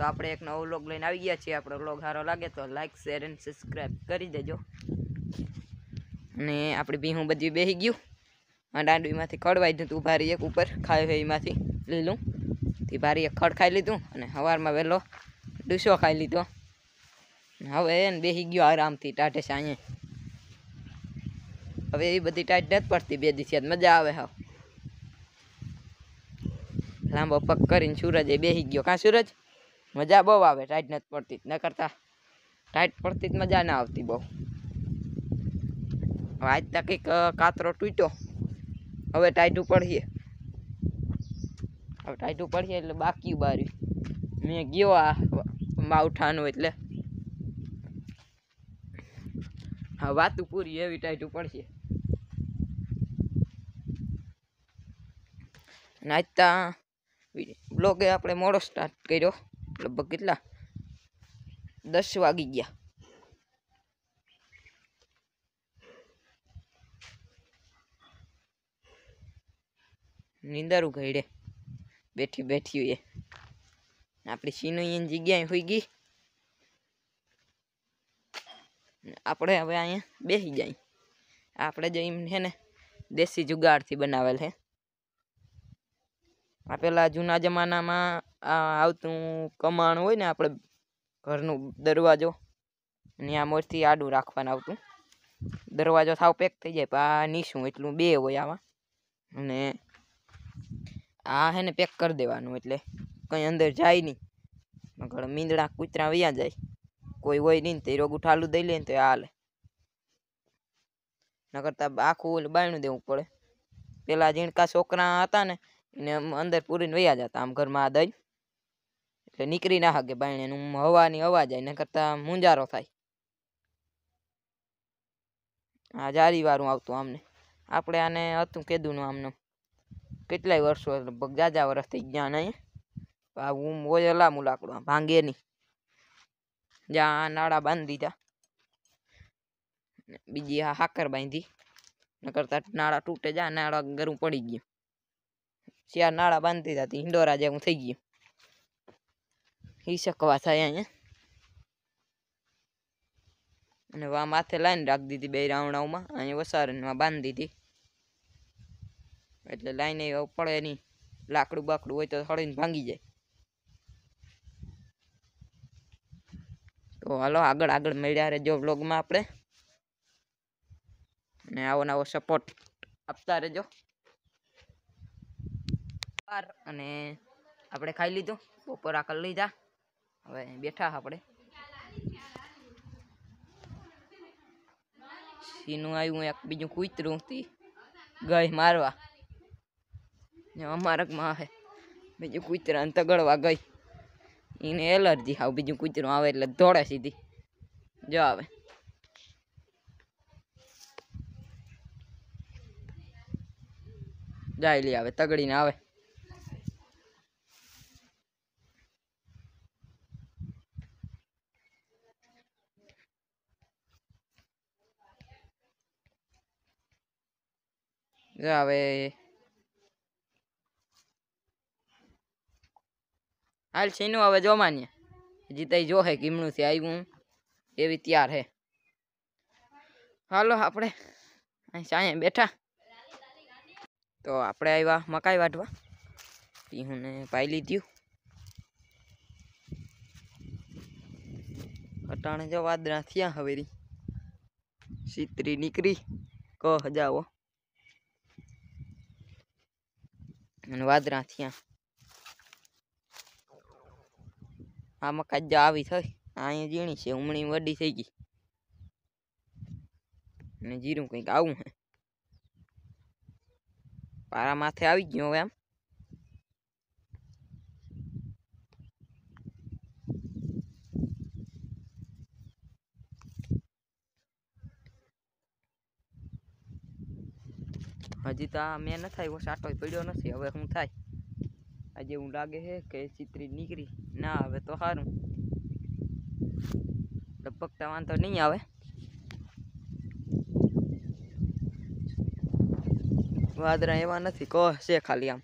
તો આપણે એક નવો વ્લોગ લઈને આવી ગયા છીએ આપણો વ્લોગ સારો લાગે તો લાઇક શેર એન્ડ સબસ્ક્રાઈબ કરી દેજો અને આપણે ભીહું બધું બેસી ગયું આ દાંડવીમાંથી ખડવાઈ દીધું ભારી એક ઉપર ખાઈ એમાંથી લીલું તે ભારી એક ખડ ખાઈ લીધું અને સવારમાં વહેલો ડૂસો ખાઈ લીધો હવે એને બેસી ગયો આરામથી ટાઢે સાંજે હવે એવી બધી ટાઈટ નથી પડતી બે દિવસે મજા આવે હા લાંબો પગ કરીને સૂરજ એ બેસી ગયો કાં સૂરજ મજા બહુ આવે ટાઈટ નથી પડતી ન કરતા ટાઈટ પડતી જ મજા ના આવતી બહુ આજ તક એક કાતરો તૂટ્યો હવે ટાઈટ પડીએ હવે ટાઈટ પડીએ એટલે બાકી બાર્યું મેં ગયો આ માવઠાનું એટલે હા વાતું પૂરી એવી ટાઈટ પડશે નાચતા બ્લોગે આપણે મોડો સ્ટાર્ટ કર્યો લગભગ કેટલા દસ વાગી ગયા નિંદરું ઘડે બેઠી બેઠી હોય આપણી સીનોઈ અહીંયા જગ્યાએ હોઈ ગઈ આપણે હવે અહીંયા બેસી જાય આપણે જઈને એમ છે ને દેશી જુગાડથી બનાવેલ હે આ પેલા જૂના જમાનામાં આવતું કમાણ હોય ને આપણે ઘરનું દરવાજો અને આ મોરથી આડું રાખવાનું આવતું દરવાજો થાવ પેક થઈ જાય પણ આ નીશું એટલું બે હોય આવા અને આ હે ને પેક કરી દેવાનું એટલે કંઈ અંદર જાય નહીં ઘર મીંદડા કૂતરા વ્યા જાય કોઈ હોય નહીં તે રોગ ઉઠાલું દઈ લે ને તો હાલે ન કરતા આખું બાયણું દેવું પડે પેલા જીણકા છોકરા હતા ને એને આમ અંદર પૂરીને વયા જતા આમ ઘરમાં દઈ એટલે નીકળી ના શકે બાયણેનું હવાની હવા જાય ને કરતા મુંજારો થાય આ જારી વારું આવતું આમને આપણે આને હતું કીધું કેદુનું આમનું કેટલાય વર્ષો લગભગ જાજા વર્ષ થઈ ગયા નહીં આ હું હોય અલામું લાકડું ભાંગે નહીં જ્યાં આ નાળા બાંધી દીધા બીજી આ હાકર બાંધી ન કરતા નાળા તૂટે જા નાળા ગરું પડી ગયું શિયાર નાળા બાંધી દીધા હતી હિંડોરા જેવું થઈ ગયું એ શકવા થાય અહીંયા અને વા માથે લાઈન રાખી દીધી બે રાવણાઓમાં અહીંયા વસારણમાં બાંધી દીધી એટલે લાઈને પડે નહીં લાકડું બાકડું હોય તો સળીને ભાંગી જાય તો હાલો આગળ આગળ મળ્યા રહેજો વ્લોગમાં આપણે અને આવો નવો સપોર્ટ આપતા રહેજો પાર અને આપણે ખાઈ લીધું બપોરા કરી લીધા હવે બેઠા આપણે સીનું આવ્યું એક બીજું કૂતરું હતી ગઈ મારવા અમારકમાં આવે બીજું કૂતરાને તગડવા ગઈ એને એલર્જી હાવ બીજું કૂતરું આવે એટલે દોડે સીધી જો આવે જાય લી આવે તગડીને આવે હવે હાલ છીનું હવે જો માન્ય હજી જો હે કીમણું થી આવ્યું એવી તૈયાર હે હાલો આપણે અહીંયા બેઠા તો આપણે આવ્યા મકાઈ વાટવા પીહુને પાઈ લીધ્યું અટાણે જો વાદરા થયા હવેરી સિત્રી નીકળી ક હજાવો અને વાદરા ત્યાં આ મકાજા આવી થઈ અહીંયા ઝીણી છે ઉમણી વડી થઈ ગઈ અને જીરું કંઈક આવું હે પારા માથે આવી ગયું હવે એમ હજી તો આ મેં નથી આવ્યો સાટો પડ્યો નથી હવે શું થાય આજે હું લાગે છે કે ચિત્રી નીકળી ના આવે તો સારું લપકતા વાંધો નહીં આવે વાદરા એવા નથી કહો છે ખાલી આમ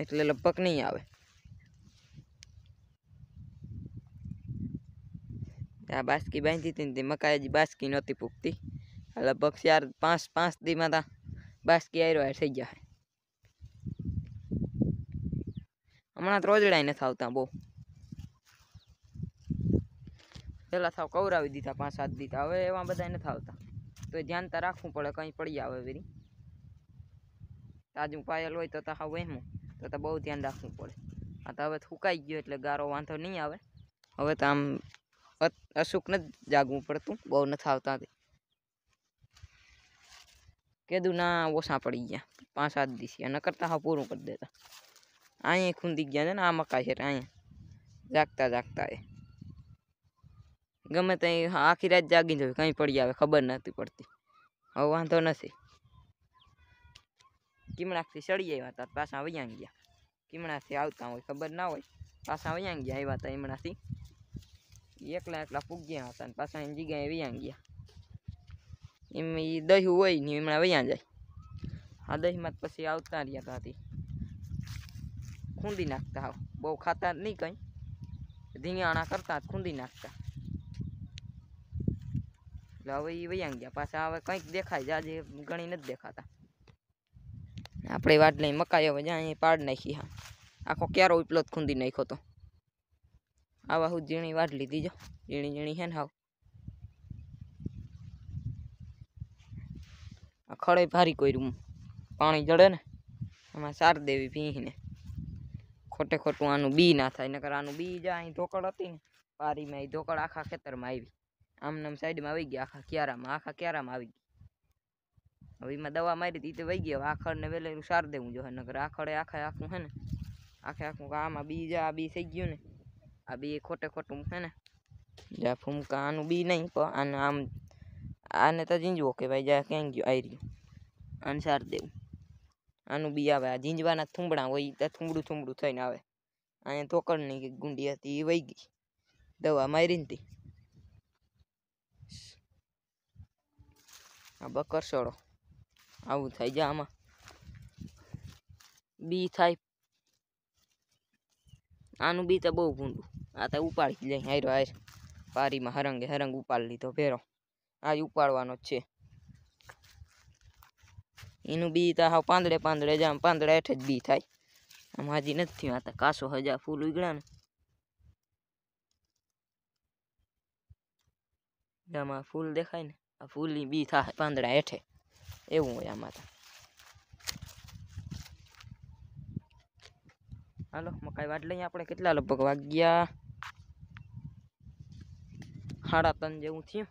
એટલે લપક નહીં આવે આ બાસકી બાંધી હતી ને તે મકાઈ હજી બાસ્કી નહોતી પૂગતી લગભગ ચાર પાંચ પાંચ દીમાં તા બાસકી આયરો હાર થઈ જાય હમણાં ત્રોજડાય નથી આવતા બહુ પેલા થાવ કવરાવી દીધા પાંચ સાત દીધા હવે એવા બધા નથી આવતા તો ધ્યાન તો રાખવું પડે કંઈ પડી આવે વેરી તાજું પાયેલ હોય તો તો હાવ વહેમું તો તો બહુ ધ્યાન રાખવું પડે આ તો હવે થૂકાઈ ગયો એટલે ગારો વાંધો નહીં આવે હવે તો આમ અસુખ નથી જાગવું પડતું બહુ નથી આવતા કીધું ના ઓછા પડી ગયા પાંચ સાત દિવસે અને કરતા હા પૂરું કરી દેતા અહીંયા ખૂંદી ગયા છે ને આ મકા છે અહીંયા જાગતા જાગતા એ ગમે ત્યાં આખી રાત જાગી જવી કંઈ પડી આવે ખબર નથી પડતી હવે વાંધો નથી કિમણાથી સડી આવ્યા હતા પાછા વૈયા ગયા કિમણાથી આવતા હોય ખબર ના હોય પાછા વૈયા ગયા આવ્યા હતા એમણાથી એકલા એકલા પૂગ્યા હતા પાછા એની જગ્યાએ વૈયા ગયા એમ એ દહીં હોય ને એમણે વૈયા જાય આ દહીંમાં પછી આવતા રહ્યા તાથી ખૂંદી નાખતા આવ બહુ ખાતા નહીં કંઈ ધીંગાણા કરતા ખૂંદી નાખતા એટલે હવે એ વૈયા ગયા પાછા હવે કંઈક દેખાય જાજે ઘણી નથી દેખાતા આપણે વાટ લઈ મકાઈ હવે જ્યાં પાડ નાખી હા આખો ક્યારો ઉપલો ખૂંદી નાખ્યો તો આવા હું ઝીણી વાટલી દીજો ઝીણી ઝીણી હે ને હાવ આ ખડે ભારી કર્યું પાણી જડે ને એમાં સાર દેવી ભીહીને ખોટે ખોટું આનું બી ના થાય નકર આનું બી જા અહીં ધોકડ હતી ને પારીમાં એ ધોકડ આખા ખેતરમાં આવી આમને આમ સાઈડમાં આવી ગયા આખા ક્યારામાં આખા ક્યારામાં આવી ગઈ હવે એમાં દવા મારી હતી તે વહી ગયા આ ખડને વહેલેલું સાર દેવું જોઈએ નકર આખળે આખે આખું હે ને આખે આખું આમાં બી જા આ બી થઈ ગયું ને આ બી ખોટે ખોટું હે ને જા ફૂમકા આનું બી નહીં પણ આને આમ આને તો કે ભાઈ જાય કેમ ગયો આયરી આને સાર દેવું આનું બી આવે આ જીંજવાના થૂંબડા હોય ત્યાં થૂંબડું થૂંબડું થઈને આવે અહીંયા તોકડની કે ગુંડી હતી એ વહી ગઈ દવા મારી હતી આ બકરસોડો આવું થાય જા આમાં બી થાય આનું બી તો બહુ ગુંડું આ તો ઉપાડી લઈ હારો હાર પારીમાં હરંગે હરંગ ઉપાડી લીધો ફેરો આ ઉપાડવાનો છે એનું બી તો હાવ પાંદડે પાંદડે જ આમ પાંદડા હેઠ જ બી થાય આમ હાજી નથી થયું કાસો હજા ફૂલ ઉગડા ને આમાં ફૂલ દેખાય ને આ ફૂલની બી થાય પાંદડા હેઠે એવું હોય આમાં તા હાલો મકાઈ વાટ લઈએ આપણે કેટલા લગભગ વાગ્યા સાડા ત્રણ જેવું થયું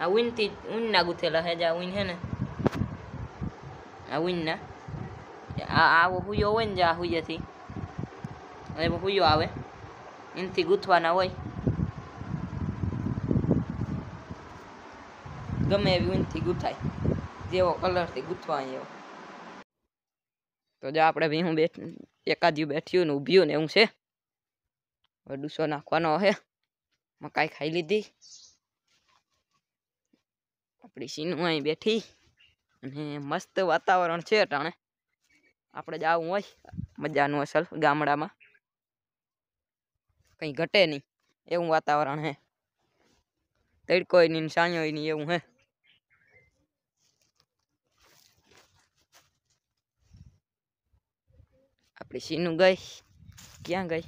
આ ઊનથી ઊનના ગૂંથેલા છે જે આ ઊન છે ને આ ઊનના આ આવો હુયો હોય ને જે આ હુયેથી એમાં હુયો આવે થી ગૂંથવાના હોય ગમે એવી થી ગૂંથાય જેવો કલરથી ગૂંથવાય એવો તો જો આપણે ભી હું બેઠ એકાદ્યું બેઠ્યું ને ઊભ્યું ને એવું છે ડુસો નાખવાનો હે મકાઈ ખાઈ લીધી આપણી સીનું અહીં બેઠી અને મસ્ત વાતાવરણ છે ટાણે આપણે જવું હોય મજાનું અસલ ગામડામાં કંઈ ઘટે નહીં એવું વાતાવરણ હે તડકોય નહીં સાંજોય નહીં એવું હે આપણી સીનું ગઈ ક્યાં ગઈ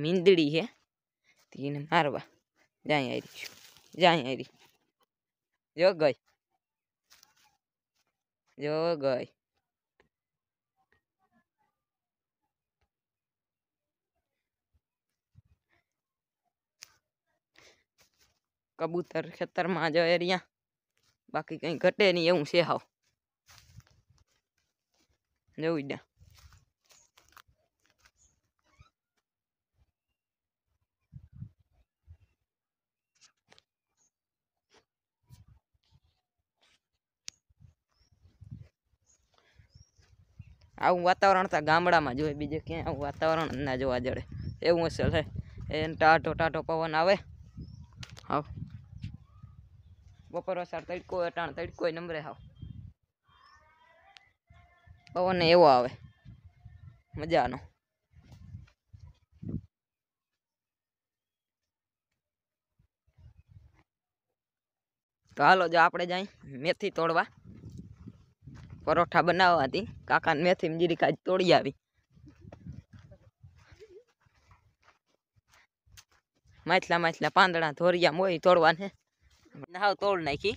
મીંદડી હે તેને મારવા Jangan iri. Jangan iri. Yo guys. Yo guys. Kabutar khatar ma jo area. Baki kahin ghatte ni hai unse hao. Jo idda. આવું વાતાવરણ તો ગામડામાં જોઈએ બીજે ક્યાંય આવું વાતાવરણ ના જોવા જડે એવું હશે લે એને ટાટો ટાટો પવન આવે હા બપોર વસાર તડકો અટાણ તડકો નંબરે હાવ પવન એવો આવે મજાનો તો હાલો જો આપણે જાય મેથી તોડવા પરોઠા બનાવવાથી કાકાને મેથી જીરી કાજ તોડી આવી માછલા માછલા પાંદડા ધોરિયા હોય તોડવાને નાવ તોડ નાખી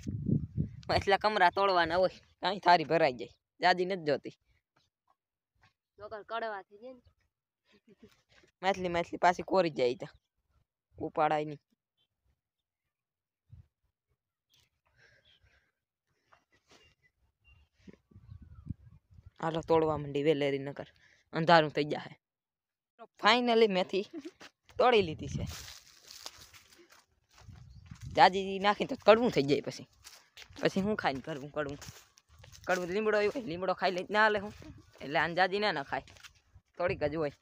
માછલા કમરા તોડવાના હોય કાંઈ થારી ભરાઈ જાય જાદી નથી જોતી માછલી માછલી પાછી કોરી જાય ત્યાં ઉપાડાય નહીં હાલો તોડવા માંડી વેલેરી નગર અંધારું થઈ જાય ફાઈનલી મેથી તોડી લીધી છે જાજી નાખીને તો કડવું થઈ જાય પછી પછી હું ખાઈને કરવું કડવું કડવું લીમડો હોય લીમડો ખાઈ લઈ ના લે હું એટલે આને જાજી ના ના ખાય થોડીક જ હોય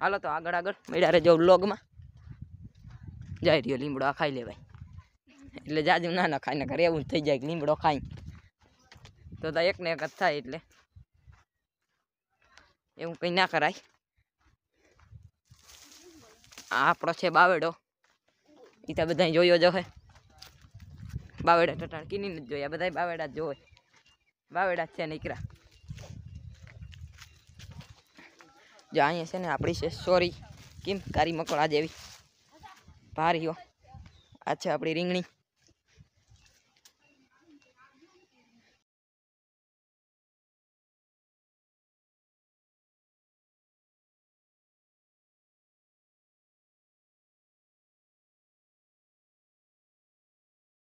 હાલો તો આગળ આગળ મળ્યા રહેજો લોગમાં જઈ રહ્યો લીમડો આ ખાઈ લેવાય એટલે જાજુ ના ના ને ઘરે એવું થઈ જાય કે લીમડો ખાઈ તો એક ને એક જ થાય એટલે એવું કંઈ ના કરાય આ આપણો છે બાવેડો એ તો બધા જોયો જ હોય બાવેડા ટટાણ કીની જ જોયા બધા બાવેડા જ જોવે બાવેડા જ છે નીકળા જો અહીંયા છે ને આપણી છે સોરી કેમ કારી મકોડા જેવી ભારીઓ આ છે આપણી રીંગણી